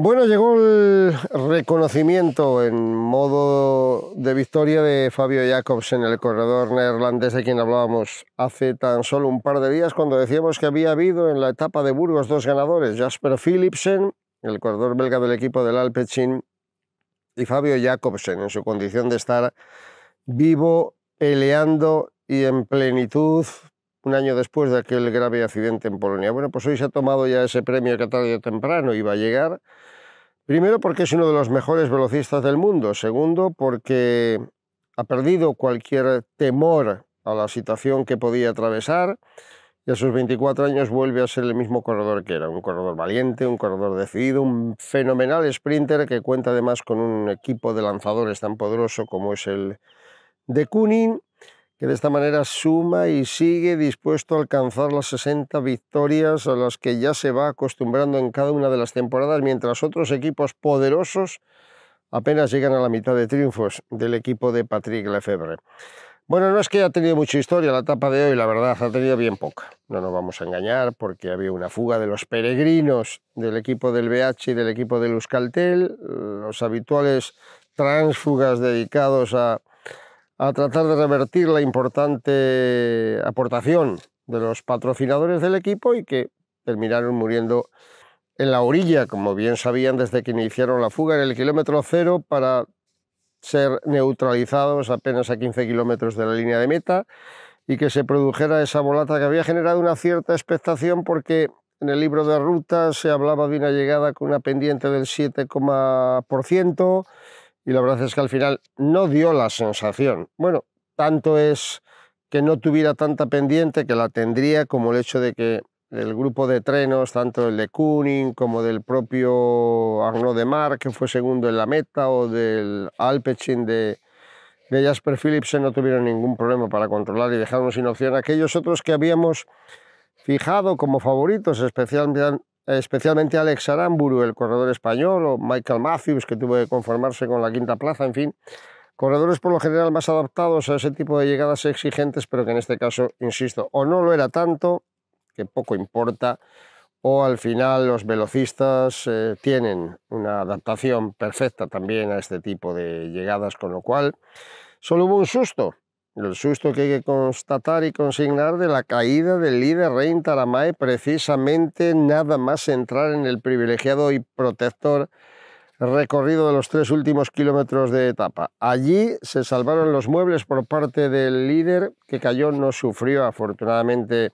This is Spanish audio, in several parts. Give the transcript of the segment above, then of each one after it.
Bueno, llegó el reconocimiento en modo de victoria de Fabio Jacobsen, el corredor neerlandés de quien hablábamos hace tan solo un par de días cuando decíamos que había habido en la etapa de Burgos dos ganadores, Jasper Philipsen, el corredor belga del equipo del Alpecin, y Fabio Jacobsen en su condición de estar vivo, peleando y en plenitud un año después de aquel grave accidente en Polonia. Bueno, pues hoy se ha tomado ya ese premio que tarde o temprano iba a llegar. Primero porque es uno de los mejores velocistas del mundo. Segundo porque ha perdido cualquier temor a la situación que podía atravesar y a sus 24 años vuelve a ser el mismo corredor que era, un corredor valiente, un corredor decidido, un fenomenal sprinter que cuenta además con un equipo de lanzadores tan poderoso como es el de Kunin que de esta manera suma y sigue dispuesto a alcanzar las 60 victorias a las que ya se va acostumbrando en cada una de las temporadas, mientras otros equipos poderosos apenas llegan a la mitad de triunfos del equipo de Patrick Lefebvre. Bueno, no es que haya tenido mucha historia la etapa de hoy, la verdad, ha tenido bien poca. No nos vamos a engañar porque había una fuga de los peregrinos del equipo del BH y del equipo del Euskaltel, los habituales transfugas dedicados a a tratar de revertir la importante aportación de los patrocinadores del equipo y que terminaron muriendo en la orilla, como bien sabían desde que iniciaron la fuga en el kilómetro cero para ser neutralizados apenas a 15 kilómetros de la línea de meta y que se produjera esa volata que había generado una cierta expectación porque en el libro de ruta se hablaba de una llegada con una pendiente del 7%, y la verdad es que al final no dio la sensación. Bueno, tanto es que no tuviera tanta pendiente que la tendría como el hecho de que el grupo de trenos, tanto el de Kuning como del propio Arnaud de Mar, que fue segundo en la meta, o del Alpecin de, de Jasper Philipsen, no tuvieron ningún problema para controlar y dejaron sin opción aquellos otros que habíamos fijado como favoritos, especialmente, especialmente Alex Aramburu, el corredor español, o Michael Matthews, que tuvo que conformarse con la quinta plaza, en fin, corredores por lo general más adaptados a ese tipo de llegadas exigentes, pero que en este caso, insisto, o no lo era tanto, que poco importa, o al final los velocistas eh, tienen una adaptación perfecta también a este tipo de llegadas, con lo cual solo hubo un susto, el susto que hay que constatar y consignar de la caída del líder Rein Taramae precisamente nada más entrar en el privilegiado y protector recorrido de los tres últimos kilómetros de etapa. Allí se salvaron los muebles por parte del líder que cayó, no sufrió afortunadamente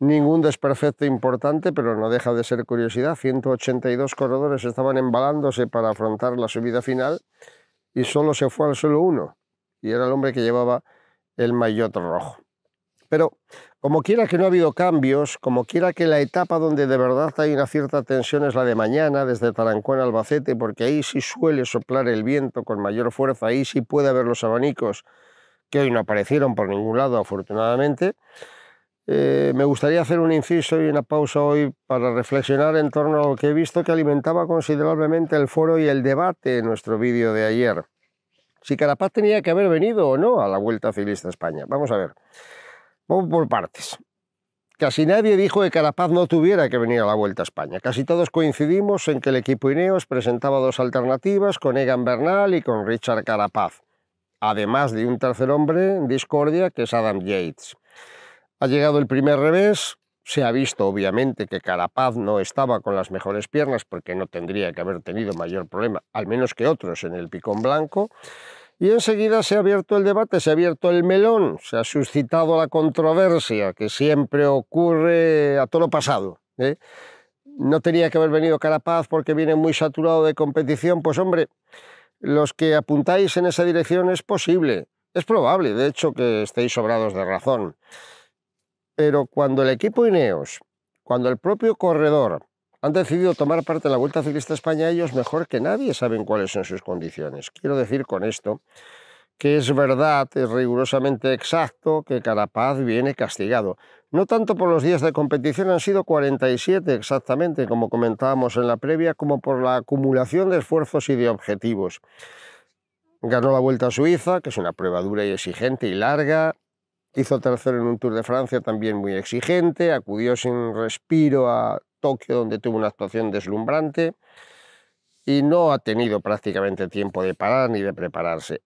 ningún desperfecto importante, pero no deja de ser curiosidad. 182 corredores estaban embalándose para afrontar la subida final y solo se fue al solo uno y era el hombre que llevaba el maillot rojo. Pero como quiera que no ha habido cambios, como quiera que la etapa donde de verdad hay una cierta tensión es la de mañana, desde Tarancón a Albacete, porque ahí sí suele soplar el viento con mayor fuerza, ahí sí puede haber los abanicos, que hoy no aparecieron por ningún lado, afortunadamente. Eh, me gustaría hacer un inciso y una pausa hoy para reflexionar en torno a lo que he visto que alimentaba considerablemente el foro y el debate en nuestro vídeo de ayer si Carapaz tenía que haber venido o no a la Vuelta civilista a España. Vamos a ver, vamos por partes. Casi nadie dijo que Carapaz no tuviera que venir a la Vuelta a España. Casi todos coincidimos en que el equipo Ineos presentaba dos alternativas con Egan Bernal y con Richard Carapaz. Además de un tercer hombre en discordia que es Adam Yates. Ha llegado el primer revés, se ha visto obviamente que Carapaz no estaba con las mejores piernas porque no tendría que haber tenido mayor problema, al menos que otros en el picón blanco. Y enseguida se ha abierto el debate, se ha abierto el melón, se ha suscitado la controversia que siempre ocurre a todo lo pasado. ¿eh? No tenía que haber venido Carapaz porque viene muy saturado de competición. Pues hombre, los que apuntáis en esa dirección es posible, es probable, de hecho, que estéis sobrados de razón. Pero cuando el equipo Ineos, cuando el propio corredor han decidido tomar parte en la Vuelta Ciclista España ellos mejor que nadie saben cuáles son sus condiciones. Quiero decir con esto que es verdad, es rigurosamente exacto, que Carapaz viene castigado. No tanto por los días de competición, han sido 47 exactamente, como comentábamos en la previa, como por la acumulación de esfuerzos y de objetivos. Ganó la Vuelta a Suiza, que es una prueba dura y exigente y larga. Hizo tercero en un Tour de Francia también muy exigente. Acudió sin respiro a donde tuvo una actuación deslumbrante y no ha tenido prácticamente tiempo de parar ni de prepararse.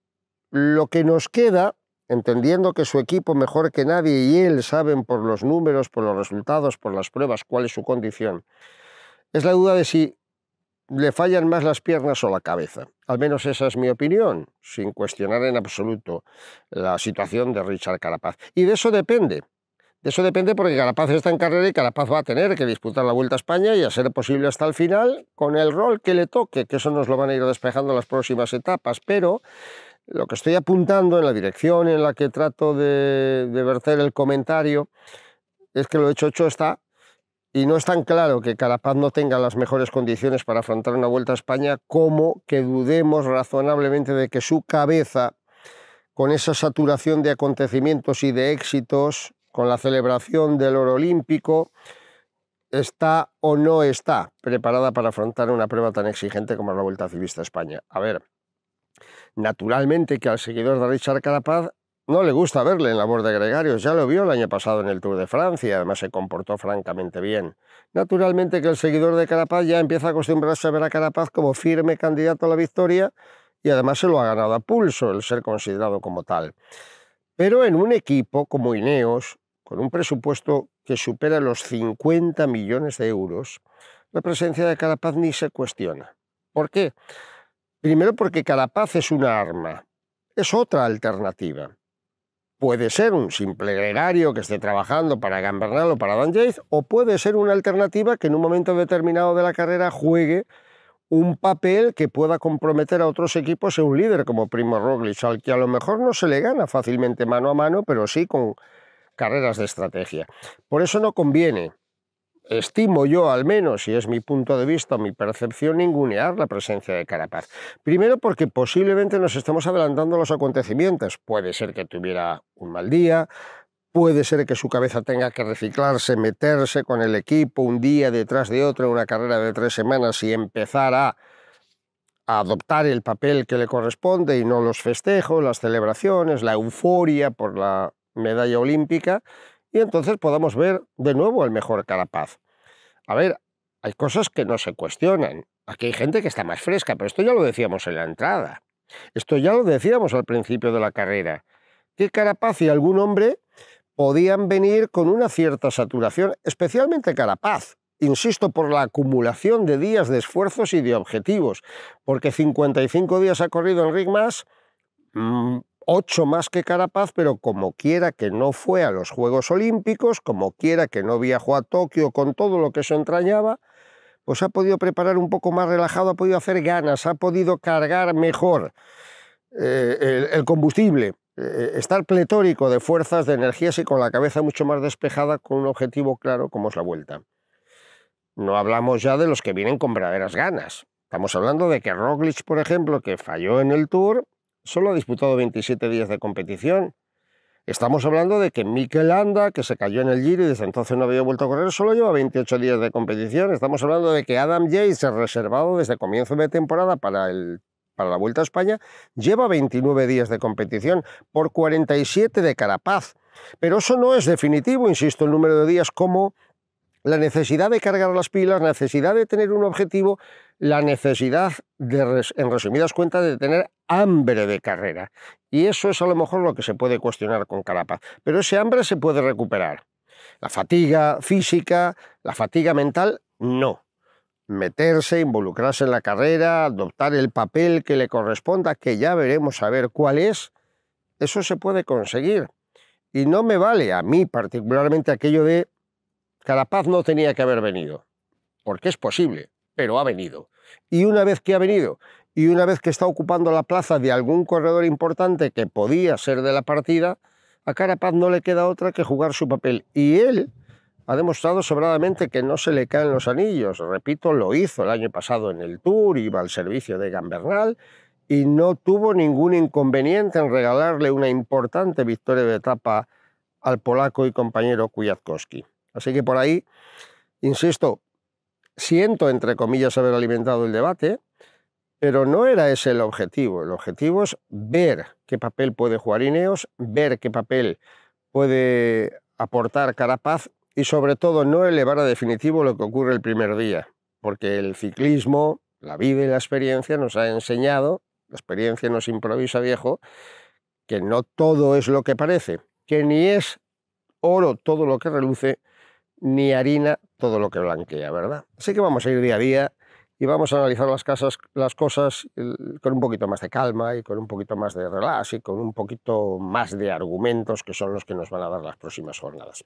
Lo que nos queda, entendiendo que su equipo mejor que nadie y él saben por los números, por los resultados, por las pruebas, cuál es su condición, es la duda de si le fallan más las piernas o la cabeza. Al menos esa es mi opinión, sin cuestionar en absoluto la situación de Richard Carapaz. Y de eso depende eso depende porque Carapaz está en carrera y Carapaz va a tener que disputar la Vuelta a España y a ser posible hasta el final con el rol que le toque, que eso nos lo van a ir despejando las próximas etapas, pero lo que estoy apuntando en la dirección en la que trato de, de verter el comentario es que lo hecho hecho está y no es tan claro que Carapaz no tenga las mejores condiciones para afrontar una Vuelta a España como que dudemos razonablemente de que su cabeza, con esa saturación de acontecimientos y de éxitos, con la celebración del oro olímpico, está o no está preparada para afrontar una prueba tan exigente como la Vuelta Ciclista España. A ver, naturalmente que al seguidor de Richard Carapaz no le gusta verle en labor de gregarios, ya lo vio el año pasado en el Tour de Francia, además se comportó francamente bien. Naturalmente que el seguidor de Carapaz ya empieza a acostumbrarse a ver a Carapaz como firme candidato a la victoria y además se lo ha ganado a pulso el ser considerado como tal. Pero en un equipo como Ineos, con un presupuesto que supera los 50 millones de euros, la presencia de Carapaz ni se cuestiona. ¿Por qué? Primero porque Carapaz es una arma, es otra alternativa. Puede ser un simple gregario que esté trabajando para Gambernal o para Dan o puede ser una alternativa que en un momento determinado de la carrera juegue un papel que pueda comprometer a otros equipos en un líder como Primo Roglic, al que a lo mejor no se le gana fácilmente mano a mano, pero sí con carreras de estrategia. Por eso no conviene, estimo yo al menos, si es mi punto de vista, mi percepción, ningunear la presencia de Carapaz. Primero porque posiblemente nos estamos adelantando los acontecimientos. Puede ser que tuviera un mal día, Puede ser que su cabeza tenga que reciclarse, meterse con el equipo un día detrás de otro en una carrera de tres semanas y empezar a, adoptar el papel que le corresponde y no los festejos, las celebraciones, la euforia por la medalla olímpica y entonces podamos ver de nuevo al mejor Carapaz. A ver, hay cosas que no se cuestionan. Aquí hay gente que está más fresca, pero esto ya lo decíamos en la entrada. Esto ya lo decíamos al principio de la carrera. ¿Qué Carapaz y algún hombre podían venir con una cierta saturación, especialmente Carapaz, insisto, por la acumulación de días de esfuerzos y de objetivos, porque 55 días ha corrido en Rigmas, 8 mm, más que Carapaz, pero como quiera que no fue a los Juegos Olímpicos, como quiera que no viajó a Tokio con todo lo que se entrañaba, pues ha podido preparar un poco más relajado, ha podido hacer ganas, ha podido cargar mejor eh, el combustible. Eh, estar pletórico de fuerzas, de energías y con la cabeza mucho más despejada con un objetivo claro como es la vuelta. No hablamos ya de los que vienen con verdaderas ganas. Estamos hablando de que Roglic, por ejemplo, que falló en el Tour, solo ha disputado 27 días de competición. Estamos hablando de que Mikel Anda, que se cayó en el Giro y desde entonces no había vuelto a correr, solo lleva 28 días de competición. Estamos hablando de que Adam Yates, reservado desde comienzo de temporada para el para la Vuelta a España, lleva 29 días de competición por 47 de Carapaz. Pero eso no es definitivo, insisto, el número de días como la necesidad de cargar las pilas, necesidad de tener un objetivo, la necesidad, en resumidas cuentas, de tener hambre de carrera. Y eso es a lo mejor lo que se puede cuestionar con Carapaz. Pero ese hambre se puede recuperar. La fatiga física, la fatiga mental, no meterse, involucrarse en la carrera, adoptar el papel que le corresponda, que ya veremos a ver cuál es, eso se puede conseguir. Y no me vale a mí particularmente aquello de Carapaz no tenía que haber venido, porque es posible, pero ha venido. Y una vez que ha venido, y una vez que está ocupando la plaza de algún corredor importante que podía ser de la partida, a Carapaz no le queda otra que jugar su papel. Y él ha demostrado sobradamente que no se le caen los anillos. Repito, lo hizo el año pasado en el Tour, iba al servicio de Gambernal y no tuvo ningún inconveniente en regalarle una importante victoria de etapa al polaco y compañero Kwiatkowski. Así que por ahí, insisto, siento entre comillas haber alimentado el debate, pero no era ese el objetivo. El objetivo es ver qué papel puede jugar Ineos, ver qué papel puede aportar Carapaz y sobre todo no elevar a definitivo lo que ocurre el primer día, porque el ciclismo, la vida y la experiencia nos ha enseñado, la experiencia nos improvisa viejo, que no todo es lo que parece, que ni es oro todo lo que reluce, ni harina todo lo que blanquea, ¿verdad? Así que vamos a ir día a día y vamos a analizar las, casas, las cosas con un poquito más de calma y con un poquito más de relax y con un poquito más de argumentos que son los que nos van a dar las próximas jornadas.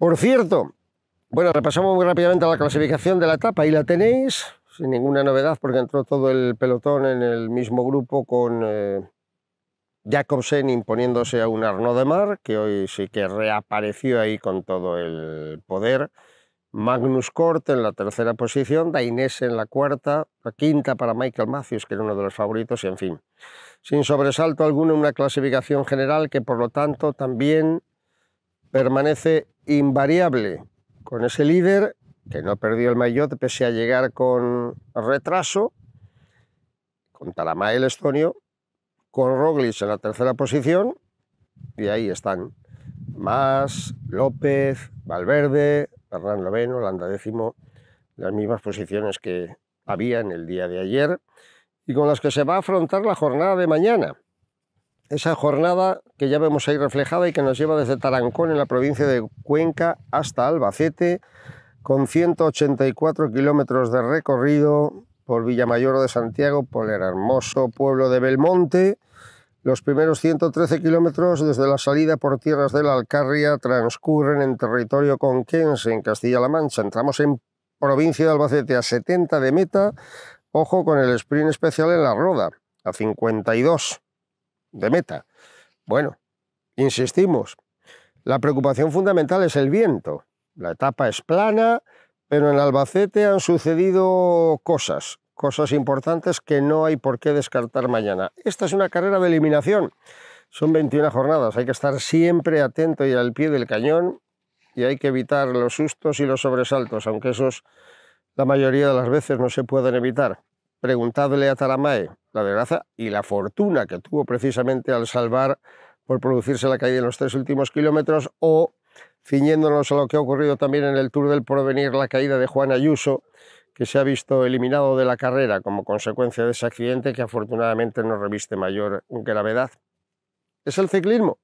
Por cierto, bueno, repasamos muy rápidamente la clasificación de la etapa, ahí la tenéis, sin ninguna novedad, porque entró todo el pelotón en el mismo grupo con eh, Jacobsen imponiéndose a un Arnaud de Mar, que hoy sí que reapareció ahí con todo el poder. Magnus Kort en la tercera posición, Dainese en la cuarta, la quinta para Michael Matthews, que era uno de los favoritos, y en fin. Sin sobresalto alguno, una clasificación general que por lo tanto también permanece invariable con ese líder, que no perdió el maillot pese a llegar con retraso, con Talamá el estonio, con Roglic en la tercera posición, y ahí están más López, Valverde, Hernán Noveno, Landa décimo, las mismas posiciones que había en el día de ayer y con las que se va a afrontar la jornada de mañana esa jornada que ya vemos ahí reflejada y que nos lleva desde Tarancón en la provincia de Cuenca hasta Albacete, con 184 kilómetros de recorrido por Villamayor de Santiago, por el hermoso pueblo de Belmonte, los primeros 113 kilómetros desde la salida por tierras de la Alcarria transcurren en territorio conquense, en Castilla-La Mancha. Entramos en provincia de Albacete a 70 de meta, ojo con el sprint especial en la Roda, a 52 de meta. Bueno, insistimos, la preocupación fundamental es el viento. La etapa es plana, pero en Albacete han sucedido cosas, cosas importantes que no hay por qué descartar mañana. Esta es una carrera de eliminación. Son 21 jornadas, hay que estar siempre atento y al pie del cañón y hay que evitar los sustos y los sobresaltos, aunque esos la mayoría de las veces no se pueden evitar. Preguntadle a Taramae, la desgracia y la fortuna que tuvo precisamente al salvar por producirse la caída en los tres últimos kilómetros o ciñéndonos a lo que ha ocurrido también en el Tour del Porvenir, la caída de Juan Ayuso, que se ha visto eliminado de la carrera como consecuencia de ese accidente que afortunadamente no reviste mayor gravedad. Es el ciclismo.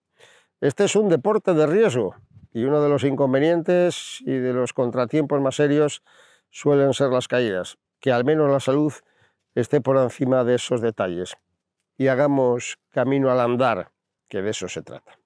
Este es un deporte de riesgo y uno de los inconvenientes y de los contratiempos más serios suelen ser las caídas, que al menos la salud esté por encima de esos detalles y hagamos camino al andar, que de eso se trata.